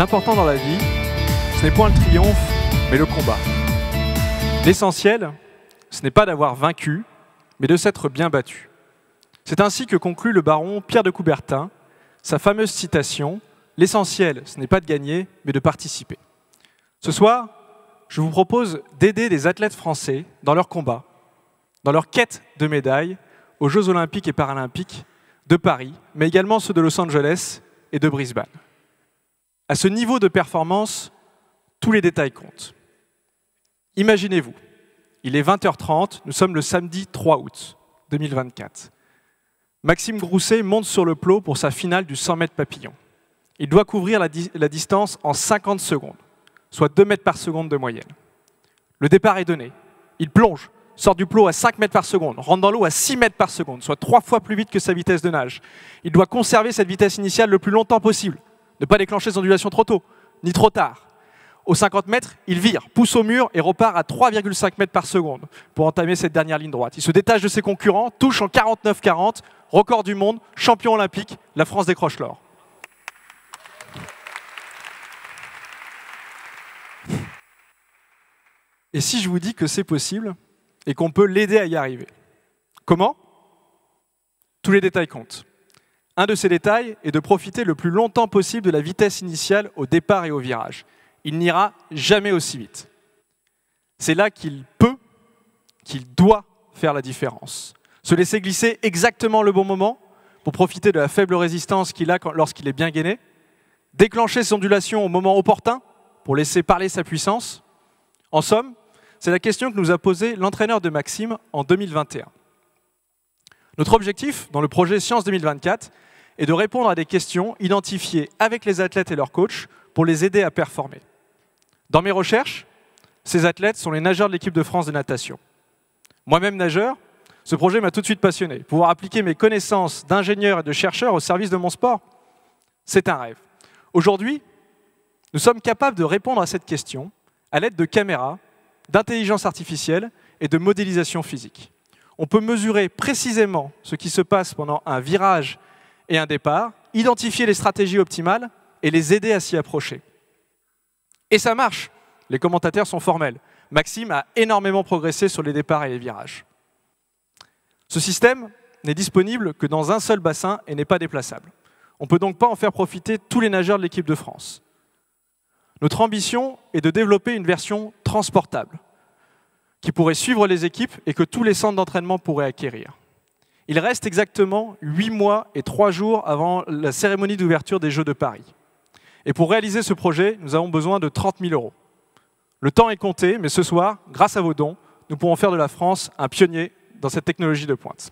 L'important dans la vie, ce n'est point le triomphe, mais le combat. L'essentiel, ce n'est pas d'avoir vaincu, mais de s'être bien battu. C'est ainsi que conclut le baron Pierre de Coubertin sa fameuse citation L'essentiel, ce n'est pas de gagner, mais de participer. Ce soir, je vous propose d'aider des athlètes français dans leur combat, dans leur quête de médailles aux Jeux olympiques et paralympiques de Paris, mais également ceux de Los Angeles et de Brisbane. À ce niveau de performance, tous les détails comptent. Imaginez-vous, il est 20h30, nous sommes le samedi 3 août 2024. Maxime Grousset monte sur le plot pour sa finale du 100 mètres papillon. Il doit couvrir la, distance en 50 secondes, soit 2 mètres par seconde de moyenne. Le départ est donné. Il plonge, sort du plot à 5 mètres par seconde, rentre dans l'eau à 6 mètres par seconde, soit trois fois plus vite que sa vitesse de nage. Il doit conserver cette vitesse initiale le plus longtemps possible. Ne pas déclencher les ondulations trop tôt, ni trop tard. Aux 50 mètres, il vire, pousse au mur et repart à 3,5 mètres par seconde pour entamer cette dernière ligne droite. Il se détache de ses concurrents, touche en 49-40, record du monde, champion olympique, la France décroche l'or. Et si je vous dis que c'est possible et qu'on peut l'aider à y arriver Comment Tous les détails comptent. Un de ces détails est de profiter le plus longtemps possible de la vitesse initiale au départ et au virage. Il n'ira jamais aussi vite. C'est là qu'il peut, qu'il doit faire la différence. Se laisser glisser exactement le bon moment pour profiter de la faible résistance qu'il a lorsqu'il est bien gainé, déclencher ses ondulations au moment opportun pour laisser parler sa puissance. En somme, c'est la question que nous a posée l'entraîneur de Maxime en 2021. Notre objectif dans le projet Science 2024 est de répondre à des questions identifiées avec les athlètes et leurs coachs pour les aider à performer. Dans mes recherches, ces athlètes sont les nageurs de l'équipe de France de natation. Moi-même nageur, ce projet m'a tout de suite passionné. Pouvoir appliquer mes connaissances d'ingénieur et de chercheur au service de mon sport, c'est un rêve. Aujourd'hui, nous sommes capables de répondre à cette question à l'aide de caméras, d'intelligence artificielle et de modélisation physique on peut mesurer précisément ce qui se passe pendant un virage et un départ, identifier les stratégies optimales et les aider à s'y approcher. Et ça marche. Les commentateurs sont formels. Maxime a énormément progressé sur les départs et les virages. Ce système n'est disponible que dans un seul bassin et n'est pas déplaçable. On ne peut donc pas en faire profiter tous les nageurs de l'équipe de France. Notre ambition est de développer une version transportable, qui pourrait suivre les équipes et que tous les centres d'entraînement pourraient acquérir. Il reste exactement 8 mois et 3 jours avant la cérémonie d'ouverture des Jeux de Paris. Et pour réaliser ce projet, nous avons besoin de 30 000 euros. Le temps est compté, mais ce soir, grâce à vos dons, nous pourrons faire de la France un pionnier dans cette technologie de pointe.